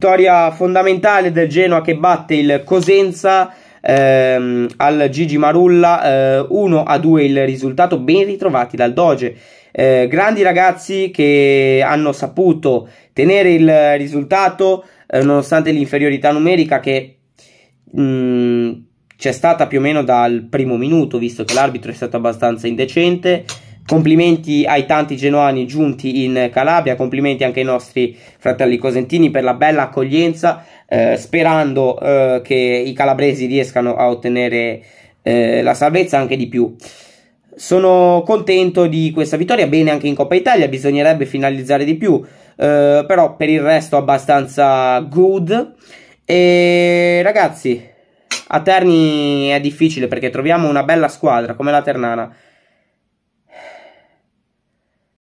Vittoria fondamentale del Genoa che batte il Cosenza ehm, al Gigi Marulla eh, 1 a 2 il risultato ben ritrovati dal Doge eh, grandi ragazzi che hanno saputo tenere il risultato eh, nonostante l'inferiorità numerica che mm, c'è stata più o meno dal primo minuto visto che l'arbitro è stato abbastanza indecente Complimenti ai tanti genuani giunti in Calabria, complimenti anche ai nostri fratelli cosentini per la bella accoglienza, eh, sperando eh, che i calabresi riescano a ottenere eh, la salvezza anche di più. Sono contento di questa vittoria, bene anche in Coppa Italia, bisognerebbe finalizzare di più, eh, però per il resto abbastanza good. E ragazzi, a Terni è difficile perché troviamo una bella squadra come la Ternana